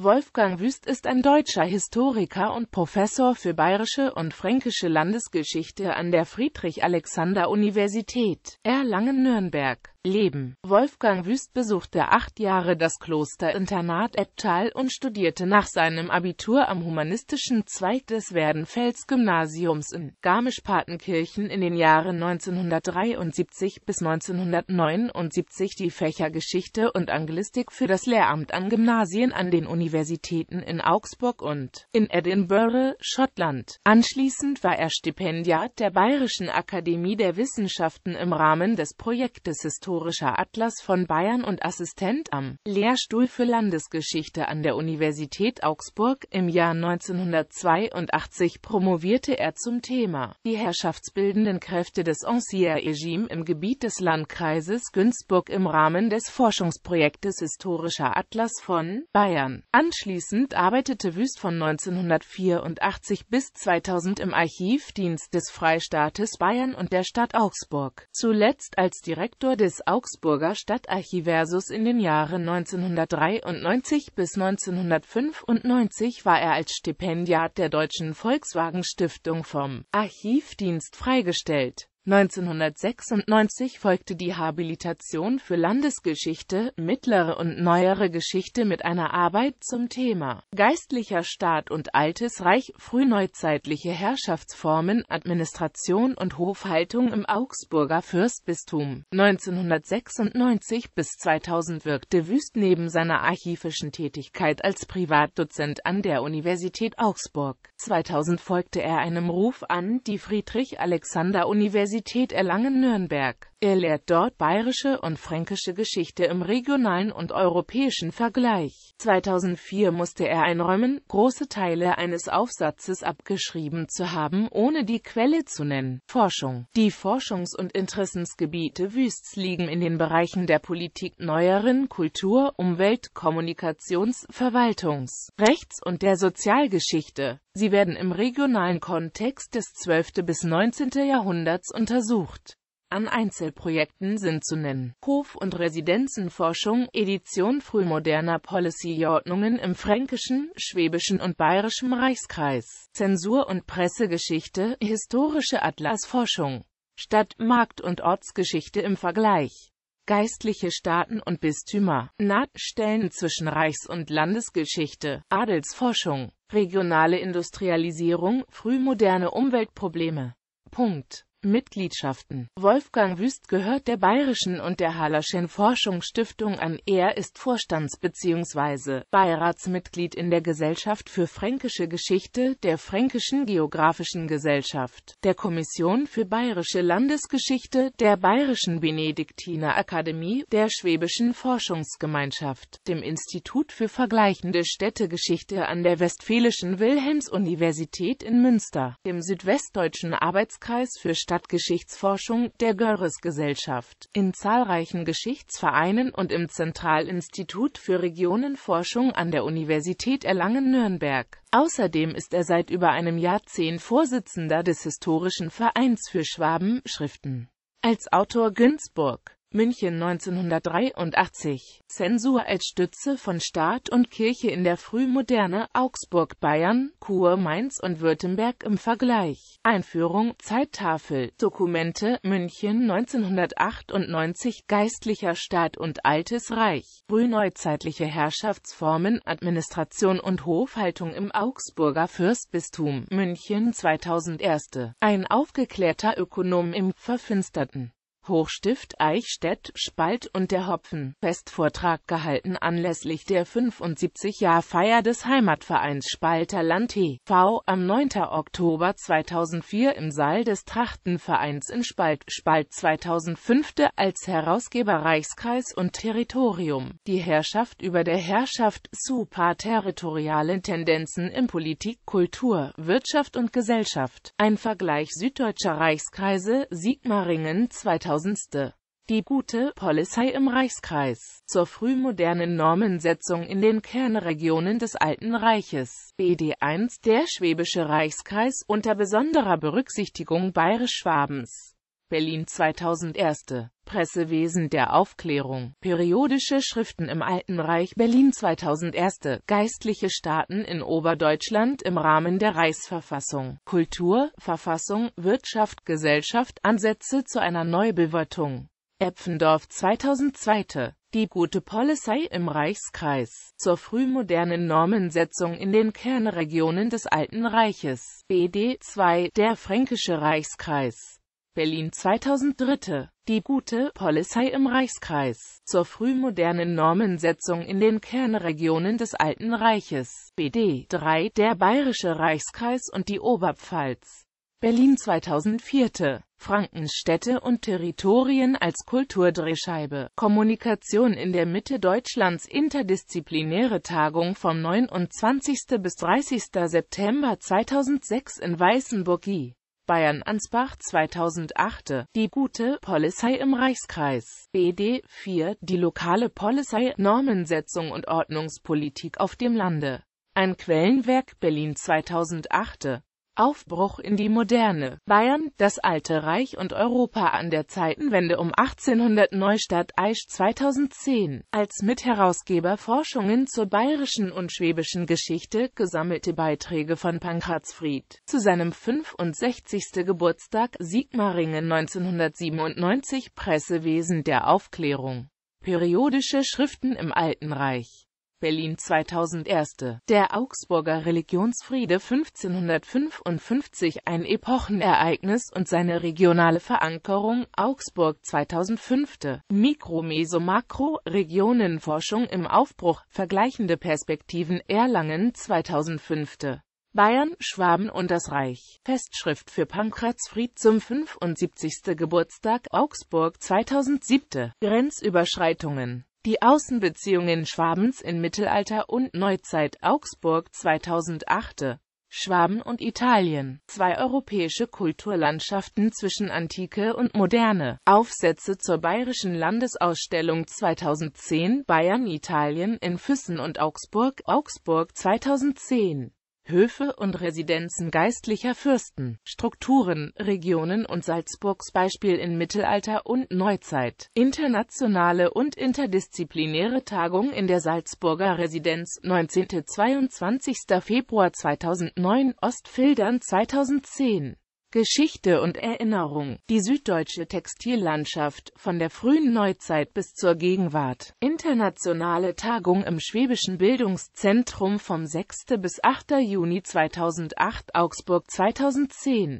Wolfgang Wüst ist ein deutscher Historiker und Professor für bayerische und fränkische Landesgeschichte an der Friedrich-Alexander-Universität Erlangen-Nürnberg. Leben. Wolfgang Wüst besuchte acht Jahre das Klosterinternat Ettal und studierte nach seinem Abitur am humanistischen Zweig des werdenfels Gymnasiums in Garmisch-Partenkirchen in den Jahren 1973 bis 1979 die Fächer Geschichte und Anglistik für das Lehramt an Gymnasien an den Universitäten in Augsburg und in Edinburgh, Schottland. Anschließend war er Stipendiat der Bayerischen Akademie der Wissenschaften im Rahmen des Projektes Historie Historischer Atlas von Bayern und Assistent am Lehrstuhl für Landesgeschichte an der Universität Augsburg. Im Jahr 1982 promovierte er zum Thema Die herrschaftsbildenden Kräfte des Ancien Regime im Gebiet des Landkreises Günzburg im Rahmen des Forschungsprojektes Historischer Atlas von Bayern. Anschließend arbeitete Wüst von 1984 bis 2000 im Archivdienst des Freistaates Bayern und der Stadt Augsburg, zuletzt als Direktor des des Augsburger Stadtarchiversus in den Jahren 1993 bis 1995 war er als Stipendiat der Deutschen Volkswagen Stiftung vom Archivdienst freigestellt 1996 folgte die Habilitation für Landesgeschichte, mittlere und neuere Geschichte mit einer Arbeit zum Thema Geistlicher Staat und Altes Reich, frühneuzeitliche Herrschaftsformen, Administration und Hofhaltung im Augsburger Fürstbistum. 1996 bis 2000 wirkte Wüst neben seiner archivischen Tätigkeit als Privatdozent an der Universität Augsburg. 2000 folgte er einem Ruf an die Friedrich-Alexander-Universität Universität Erlangen-Nürnberg er lehrt dort bayerische und fränkische Geschichte im regionalen und europäischen Vergleich. 2004 musste er einräumen, große Teile eines Aufsatzes abgeschrieben zu haben, ohne die Quelle zu nennen. Forschung Die Forschungs- und Interessensgebiete Wüsts liegen in den Bereichen der Politik, neueren Kultur, Umwelt, Kommunikations-, Verwaltungs-, Rechts- und der Sozialgeschichte. Sie werden im regionalen Kontext des 12. bis 19. Jahrhunderts untersucht. An Einzelprojekten sind zu nennen Hof- und Residenzenforschung, Edition frühmoderner Policyordnungen im Fränkischen, Schwäbischen und Bayerischen Reichskreis, Zensur- und Pressegeschichte, historische Atlasforschung, Stadt-, Markt- und Ortsgeschichte im Vergleich, geistliche Staaten und Bistümer, Nahtstellen zwischen Reichs- und Landesgeschichte, Adelsforschung, regionale Industrialisierung, frühmoderne Umweltprobleme. Punkt. Mitgliedschaften. Wolfgang Wüst gehört der Bayerischen und der Hallerschen Forschungsstiftung an. Er ist Vorstands- bzw. Beiratsmitglied in der Gesellschaft für fränkische Geschichte, der Fränkischen Geographischen Gesellschaft, der Kommission für bayerische Landesgeschichte, der Bayerischen Benediktiner Akademie, der Schwäbischen Forschungsgemeinschaft, dem Institut für vergleichende Städtegeschichte an der Westfälischen Wilhelms-Universität in Münster, dem Südwestdeutschen Arbeitskreis für Stadt Stadtgeschichtsforschung der Görres-Gesellschaft, in zahlreichen Geschichtsvereinen und im Zentralinstitut für Regionenforschung an der Universität Erlangen-Nürnberg. Außerdem ist er seit über einem Jahrzehnt Vorsitzender des Historischen Vereins für Schwaben Schriften. Als Autor Günzburg München 1983, Zensur als Stütze von Staat und Kirche in der Frühmoderne, Augsburg, Bayern, Kur, Mainz und Württemberg im Vergleich. Einführung, Zeittafel, Dokumente, München 1998, Geistlicher Staat und Altes Reich, frühneuzeitliche Herrschaftsformen, Administration und Hofhaltung im Augsburger Fürstbistum, München 2001. Ein aufgeklärter Ökonom im verfinsterten Hochstift Eichstätt, Spalt und der Hopfen, Festvortrag gehalten anlässlich der 75-Jahr-Feier des Heimatvereins Spalter Land e.V. am 9. Oktober 2004 im Saal des Trachtenvereins in Spalt, Spalt 2005 als Herausgeber Reichskreis und Territorium, die Herrschaft über der Herrschaft, superterritoriale Tendenzen in Politik, Kultur, Wirtschaft und Gesellschaft, ein Vergleich süddeutscher Reichskreise, Sigmaringen 2005 2000. Die gute Polizei im Reichskreis zur frühmodernen Normensetzung in den Kernregionen des Alten Reiches. BD1 Der Schwäbische Reichskreis unter besonderer Berücksichtigung Bayerisch-Schwabens Berlin 2001, Pressewesen der Aufklärung, periodische Schriften im Alten Reich Berlin 2001, geistliche Staaten in Oberdeutschland im Rahmen der Reichsverfassung, Kultur, Verfassung, Wirtschaft, Gesellschaft, Ansätze zu einer Neubewertung. Epfendorf 2002, die gute Polizei im Reichskreis, zur frühmodernen Normensetzung in den Kernregionen des Alten Reiches, BD 2, der Fränkische Reichskreis. Berlin 2003, die gute Polizei im Reichskreis, zur frühmodernen Normensetzung in den Kernregionen des Alten Reiches, BD 3, der Bayerische Reichskreis und die Oberpfalz. Berlin 2004. Frankenstädte und Territorien als Kulturdrehscheibe. Kommunikation in der Mitte Deutschlands Interdisziplinäre Tagung vom 29. bis 30. September 2006 in Weißenburg I. Bayern Ansbach 2008. Die gute Polizei im Reichskreis. BD 4. Die lokale Polizei, Normensetzung und Ordnungspolitik auf dem Lande. Ein Quellenwerk Berlin 2008 Aufbruch in die Moderne. Bayern, das Alte Reich und Europa an der Zeitenwende um 1800 Neustadt Eisch 2010. Als Mitherausgeber Forschungen zur bayerischen und schwäbischen Geschichte, gesammelte Beiträge von Pankraz Fried. Zu seinem 65. Geburtstag Sigmaringen 1997 Pressewesen der Aufklärung. Periodische Schriften im Alten Reich Berlin 2001 Der Augsburger Religionsfriede 1555 ein Epochenereignis und seine regionale Verankerung Augsburg 2005 mikro meso makro regionenforschung im Aufbruch, vergleichende Perspektiven Erlangen 2005 Bayern, Schwaben und das Reich. Festschrift für Pankraz zum 75. Geburtstag Augsburg 2007. Grenzüberschreitungen die Außenbeziehungen Schwabens in Mittelalter und Neuzeit Augsburg 2008 Schwaben und Italien, zwei europäische Kulturlandschaften zwischen Antike und Moderne. Aufsätze zur Bayerischen Landesausstellung 2010 Bayern, Italien in Füssen und Augsburg, Augsburg 2010 Höfe und Residenzen geistlicher Fürsten, Strukturen, Regionen und Salzburgs Beispiel in Mittelalter und Neuzeit, internationale und interdisziplinäre Tagung in der Salzburger Residenz, 19. 22. Februar 2009, Ostfildern 2010 Geschichte und Erinnerung Die süddeutsche Textillandschaft von der frühen Neuzeit bis zur Gegenwart Internationale Tagung im Schwäbischen Bildungszentrum vom 6. bis 8. Juni 2008 Augsburg 2010